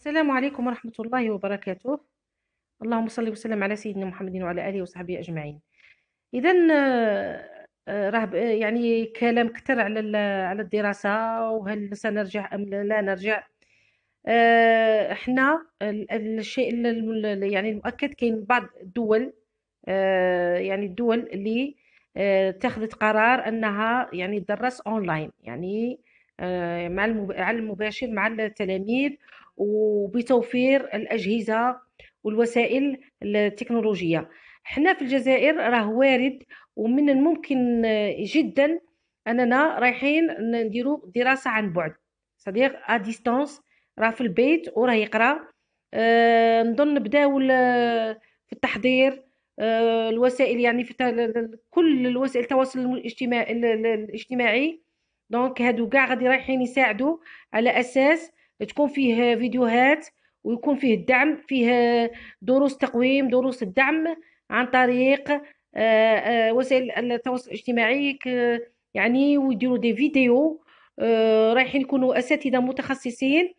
السلام عليكم ورحمة الله وبركاته اللهم صل وسلم على سيدنا محمد وعلى آله وصحبه أجمعين إذا آه، آه، راه آه، يعني كلام كثر على على الدراسة وهل سنرجع أم لا نرجع احنا الشيء يعني المؤكد كاين بعض الدول يعني الدول اللي اتخذت قرار انها يعني تدرس اونلاين يعني مع على المباشر مع التلاميذ وبتوفير الأجهزة والوسائل التكنولوجية حنا في الجزائر راه وارد ومن الممكن جدا اننا رايحين نديرو دراسه عن بعد صديق ا ديستانس راه في البيت وراه يقرا أه نظن بداو في التحضير أه الوسائل يعني في كل الوسائل التواصل الاجتماعي الاجتماعي دونك هادو كاع غادي رايحين يساعدوا على اساس تكون فيه فيديوهات ويكون فيه الدعم فيه دروس تقويم دروس الدعم عن طريق آه، آه، وسائل التواصل الاجتماعي يعني ويديروا دي فيديو آه، رايحين يكونوا اساتذه متخصصين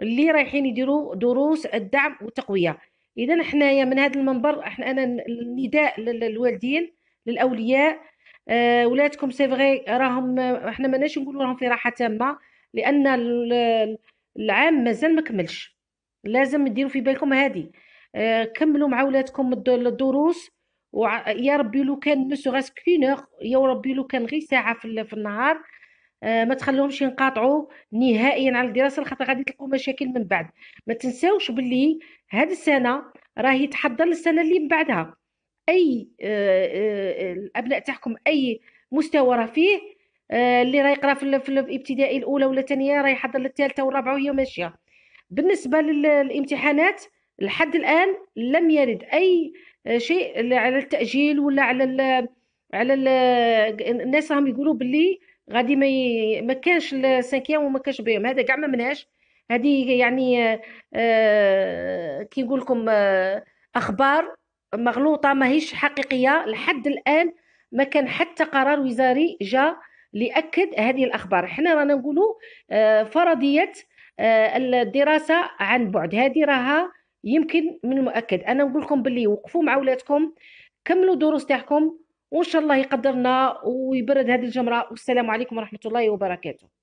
اللي رايحين يديروا دروس الدعم والتقويه اذا حنايا من هذا المنبر احنا انا النداء للوالدين للاولياء ولادكم سي فغي راهم احنا ماناش نقولوا راهم في راحه تامه لان العام مازال ما كملش لازم ديروا في بالكم هذه آه كملوا مع ولادكم الدروس ويا ربي لو كان نسو غير سكينوغ يا ربي لو كان غير ساعه في, النهار آه ما تخلوهمش ينقطعوا نهائيا على الدراسه خاطر غادي تلقوا مشاكل من بعد ما تنساوش باللي هذه السنه راهي تحضر للسنه اللي من بعدها اي آه آه الابناء تاعكم اي مستوى راه فيه آه، اللي راه يقرا في الابتدائي الاولى ولا الثانيه راه يحضر للثالثه والرابعه وهي ماشيه بالنسبه للامتحانات لحد الان لم يرد اي آه، شيء على التاجيل ولا على الـ على الـ الناس راهم يقولوا باللي غادي ما ما كانش السانكيام وما كانش بهم هذا كاع ما منهاش هذه يعني آه، كي نقول لكم اخبار مغلوطه ماهيش حقيقيه لحد الان ما كان حتى قرار وزاري جا لأكد هذه الأخبار حنا رانا نقولوا آه، فرضية آه، الدراسة عن بعد هذه راها يمكن من المؤكد أنا نقول لكم باللي وقفوا مع ولادكم كملوا دروس تاعكم وإن شاء الله يقدرنا ويبرد هذه الجمرة والسلام عليكم ورحمة الله وبركاته